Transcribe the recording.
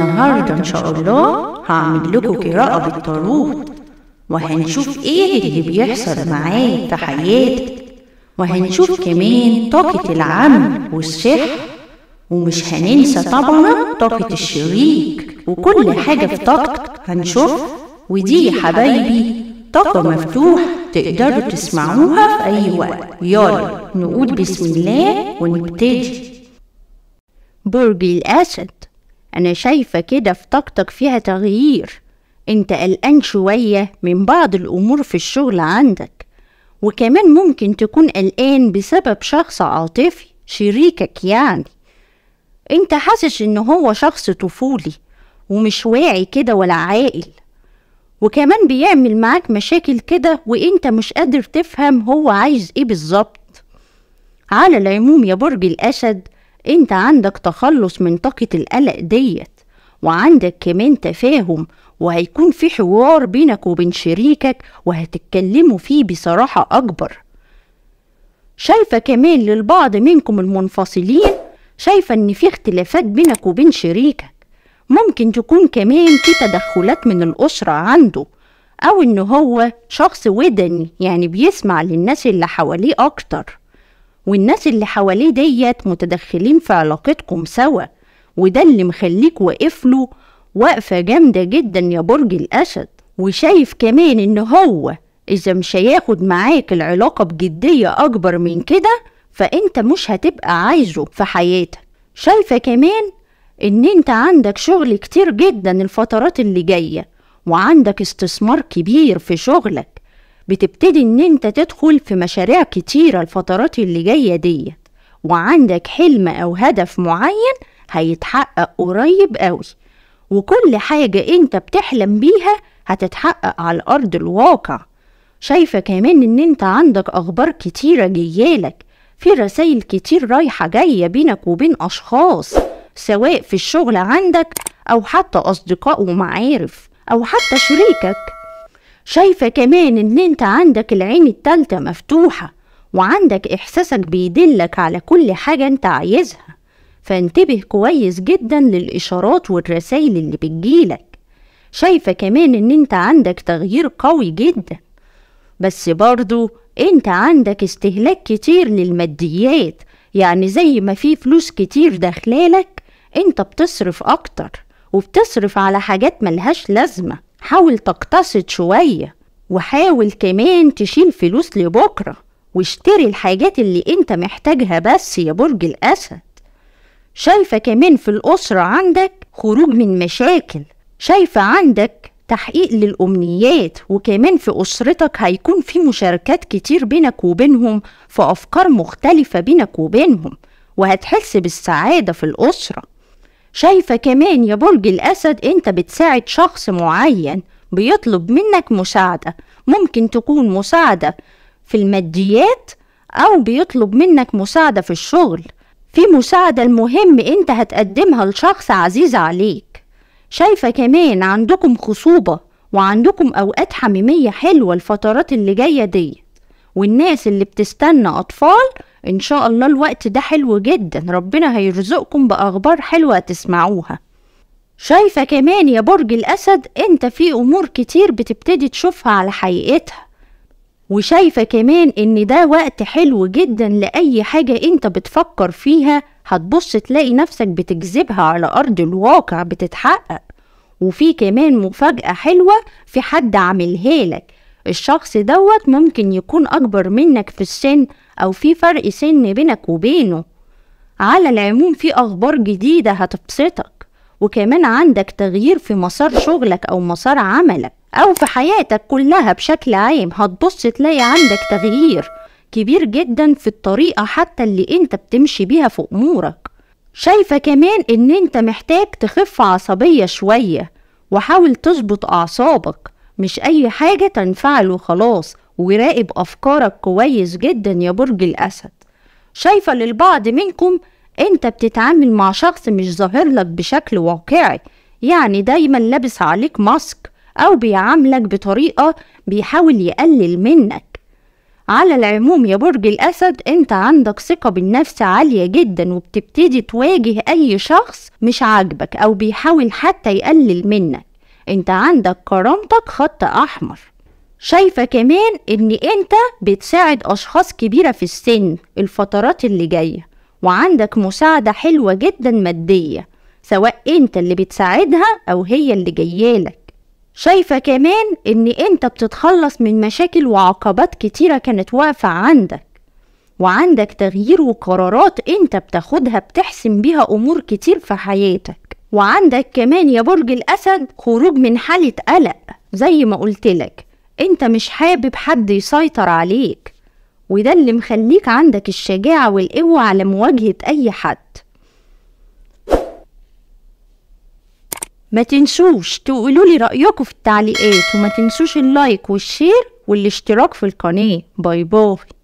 النهاردة إن شاء الله هعمل لكم قراءة بالطاروت وهنشوف إيه اللي بيحصل معاه في حياتك وهنشوف كمان طاقة العم والسحر ومش هننسى طبعا طاقة الشريك وكل حاجة في طاقتك هنشوف ودي يا حبايبي طاقة مفتوحة تقدروا تسمعوها في أي وقت يلا نقول بسم الله ونبتدي برج الأسد أنا شايفة كده في طاقتك فيها تغيير أنت قلقان شوية من بعض الأمور في الشغل عندك وكمان ممكن تكون قلقان بسبب شخص عاطفي شريكك يعني أنت حاسس إن هو شخص طفولي ومش واعي كده ولا عاقل وكمان بيعمل معاك مشاكل كده وانت مش قادر تفهم هو عايز ايه بالظبط على العموم يا برج الاسد انت عندك تخلص من طاقة القلق ديت وعندك كمان تفاهم وهيكون في حوار بينك وبين شريكك وهتتكلموا فيه بصراحة أكبر شايفة كمان للبعض منكم المنفصلين شايفة إن في اختلافات بينك وبين شريكك ممكن تكون كمان في تدخلات من الأسرة عنده أو إن هو شخص ودني يعني بيسمع للناس اللي حواليه أكتر والناس اللي حواليه ديت متدخلين في علاقتكم سوا وده اللي مخليك واقف له وقفة جامدة جدا يا برج الأسد وشايف كمان إن هو إذا مش هياخد معاك العلاقة بجدية أكبر من كده فأنت مش هتبقى عايزه في حياتك شايفة كمان إن أنت عندك شغل كتير جدا الفترات اللي جاية وعندك استثمار كبير في شغلك بتبتدي ان انت تدخل في مشاريع كتيرة الفترات اللي جاية ديت وعندك حلم او هدف معين هيتحقق قريب قوي وكل حاجة انت بتحلم بيها هتتحقق على ارض الواقع شايفة كمان ان انت عندك اخبار كتيرة جيالك في رسايل كتير رايحة جاية بينك وبين اشخاص سواء في الشغل عندك او حتى اصدقاء ومعارف او حتى شريكك شايفة كمان إن أنت عندك العين التالتة مفتوحة وعندك إحساسك بيدلك على كل حاجة أنت عايزها فانتبه كويس جدا للإشارات والرسايل اللي بتجيلك شايفة كمان إن أنت عندك تغيير قوي جدا بس برضو أنت عندك استهلاك كتير للماديات يعني زي ما في فلوس كتير داخلالك أنت بتصرف أكتر وبتصرف على حاجات ملهاش لازمه حاول تقتصد شوية وحاول كمان تشيل فلوس لبكرة واشتري الحاجات اللي انت محتاجها بس يا برج الأسد شايفة كمان في الأسرة عندك خروج من مشاكل شايفة عندك تحقيق للأمنيات وكمان في أسرتك هيكون في مشاركات كتير بينك وبينهم في أفكار مختلفة بينك وبينهم وهتحس بالسعادة في الأسرة شايفة كمان يا برج الأسد أنت بتساعد شخص معين بيطلب منك مساعدة ممكن تكون مساعدة في الماديات أو بيطلب منك مساعدة في الشغل في مساعدة المهم أنت هتقدمها لشخص عزيز عليك شايفة كمان عندكم خصوبة وعندكم أوقات حميمية حلوة الفترات اللي جاية ديت والناس اللي بتستنى أطفال ان شاء الله الوقت ده حلو جدا ربنا هيرزقكم باخبار حلوه تسمعوها شايفه كمان يا برج الاسد انت في امور كتير بتبتدي تشوفها على حقيقتها وشايفه كمان ان ده وقت حلو جدا لاي حاجه انت بتفكر فيها هتبص تلاقي نفسك بتجذبها على ارض الواقع بتتحقق وفي كمان مفاجاه حلوه في حد عاملها لك الشخص دوت ممكن يكون أكبر منك في السن أو في فرق سن بينك وبينه على العموم في أخبار جديدة هتبسطك وكمان عندك تغيير في مسار شغلك أو مسار عملك أو في حياتك كلها بشكل عام هتبص تلاقي عندك تغيير كبير جدا في الطريقة حتى اللي انت بتمشي بيها في أمورك شايفة كمان ان انت محتاج تخف عصبية شوية وحاول تظبط أعصابك مش أي حاجة تنفعل وخلاص وراقب أفكارك كويس جدا يا برج الأسد شايفة للبعض منكم أنت بتتعامل مع شخص مش ظاهر لك بشكل واقعي يعني دايما لابس عليك ماسك أو بيعاملك بطريقة بيحاول يقلل منك على العموم يا برج الأسد أنت عندك ثقة بالنفس عالية جدا وبتبتدي تواجه أي شخص مش عاجبك أو بيحاول حتى يقلل منك انت عندك كرامتك خط احمر شايفة كمان ان انت بتساعد اشخاص كبيرة في السن الفترات اللي جاية وعندك مساعدة حلوة جدا مادية سواء انت اللي بتساعدها او هي اللي جايالك شايفة كمان ان انت بتتخلص من مشاكل وعقبات كتيرة كانت واقفة عندك وعندك تغيير وقرارات انت بتاخدها بتحسم بيها امور كتير في حياتك وعندك كمان يا برج الأسد خروج من حالة قلق زي ما قلتلك انت مش حابب حد يسيطر عليك وده اللي مخليك عندك الشجاعة والقوة على مواجهة أي حد ما تنسوش تقولوا لي رأيكم في التعليقات وما تنسوش اللايك والشير والاشتراك في القناة باي باي